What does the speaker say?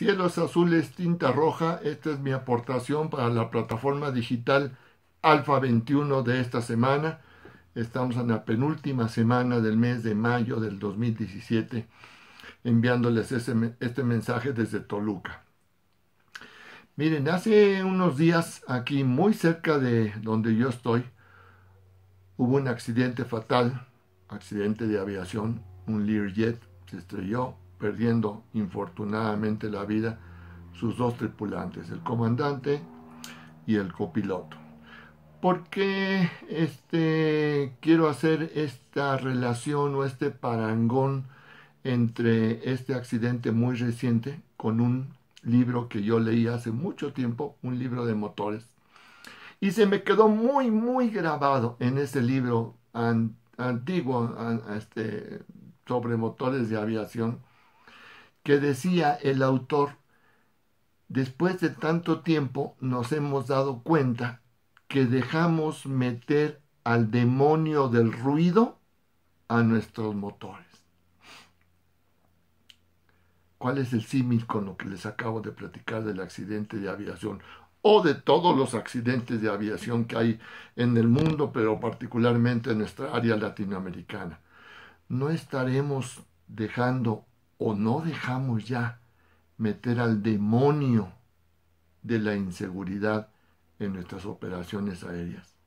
Cielos azules, tinta roja, esta es mi aportación para la plataforma digital Alfa 21 de esta semana. Estamos en la penúltima semana del mes de mayo del 2017, enviándoles este mensaje desde Toluca. Miren, hace unos días aquí, muy cerca de donde yo estoy, hubo un accidente fatal, accidente de aviación, un Learjet se estrelló, perdiendo infortunadamente la vida sus dos tripulantes, el comandante y el copiloto. ¿Por qué este, quiero hacer esta relación o este parangón entre este accidente muy reciente con un libro que yo leí hace mucho tiempo, un libro de motores? Y se me quedó muy, muy grabado en ese libro antiguo este, sobre motores de aviación que decía el autor, después de tanto tiempo nos hemos dado cuenta que dejamos meter al demonio del ruido a nuestros motores. ¿Cuál es el símil con lo que les acabo de platicar del accidente de aviación? o de todos los accidentes de aviación que hay en el mundo, pero particularmente en nuestra área latinoamericana. No estaremos dejando o no dejamos ya meter al demonio de la inseguridad en nuestras operaciones aéreas.